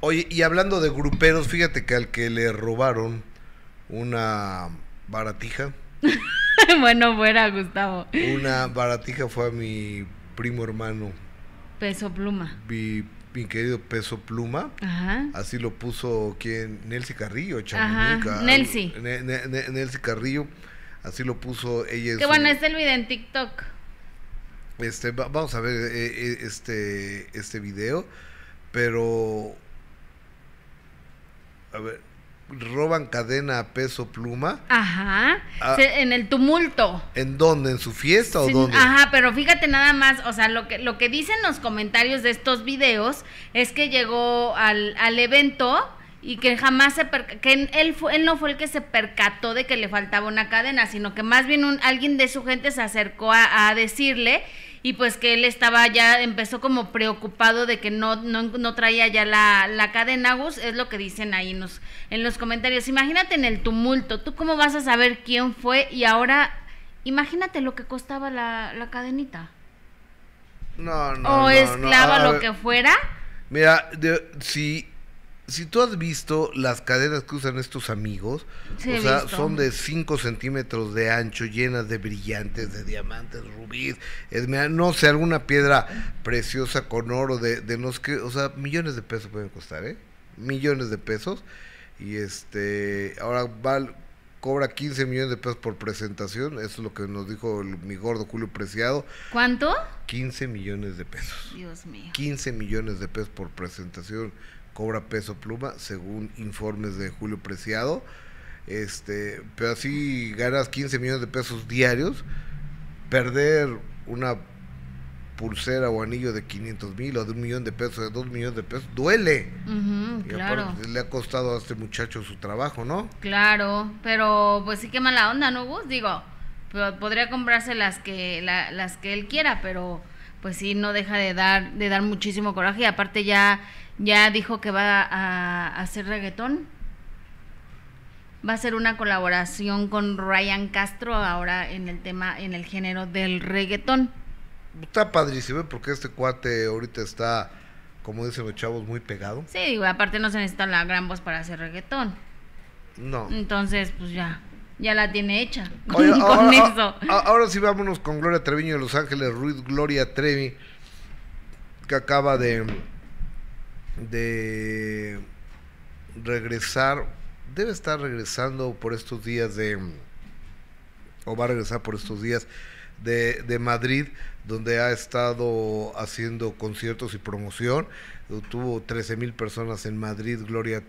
Oye, y hablando de gruperos, fíjate que al que le robaron una baratija. bueno, fuera, Gustavo. Una baratija fue a mi primo hermano. Peso pluma. Mi, mi querido peso pluma. Ajá. Así lo puso quien, Nelcy Carrillo, Chamonica. Ah, Nelcy. Carrillo. Así lo puso ella. Qué bueno, es el video en TikTok. Este, vamos a ver eh, eh, este, este video. Pero, a ver, roban cadena a peso pluma. Ajá. Ah. en el tumulto. ¿En dónde? ¿En su fiesta o dónde? Ajá, pero fíjate nada más, o sea, lo que, lo que dicen los comentarios de estos videos es que llegó al, al evento y que jamás se que él, fue, él no fue el que se percató de que le faltaba una cadena, sino que más bien alguien de su gente se acercó a, a decirle y pues que él estaba ya, empezó como preocupado de que no, no, no traía ya la, la, cadena, es lo que dicen ahí en los, en los comentarios. Imagínate en el tumulto, ¿tú cómo vas a saber quién fue? Y ahora, imagínate lo que costaba la, cadenita. No, no. O esclava, lo que fuera. Mira, si si tú has visto las cadenas que usan estos amigos, o sea, son de 5 centímetros de ancho, llenas de brillantes, de diamantes, rubíes, no sé, alguna piedra preciosa con oro de, de no sé o sea, millones de pesos pueden costar, ¿eh? Millones de pesos. Y este, ahora val cobra 15 millones de pesos por presentación, eso es lo que nos dijo mi gordo Julio Preciado. ¿Cuánto? 15 millones de pesos. Dios mío. 15 millones de pesos por presentación cobra peso pluma, según informes de Julio Preciado. Este, pero así ganas 15 millones de pesos diarios, perder una pulsera o anillo de 500 mil o de un millón de pesos, de dos millones de pesos, duele. le ha costado a este muchacho su trabajo, ¿no? Claro, pero pues sí que mala onda, ¿no, Gus? Digo, podría comprarse las que, las que él quiera, pero pues sí, no deja de dar, de dar muchísimo coraje. Y aparte ya, ya dijo que va a, hacer reggaetón. Va a ser una colaboración con Ryan Castro ahora en el tema, en el género del reggaetón. Está padrísimo ¿eh? porque este cuate ahorita está, como dicen los chavos, muy pegado. Sí, aparte no se necesita la gran voz para hacer reggaetón. No. Entonces, pues ya ya la tiene hecha con, ahora, Ahora, sí vámonos con Gloria Treviño de Los Ángeles Ruiz, Gloria Trevi, que acaba de, de regresar, debe estar regresando por estos días de, o va a regresar por estos días de, Madrid, donde ha estado haciendo conciertos y promoción. Tuvo 13 mil personas en Madrid, Gloria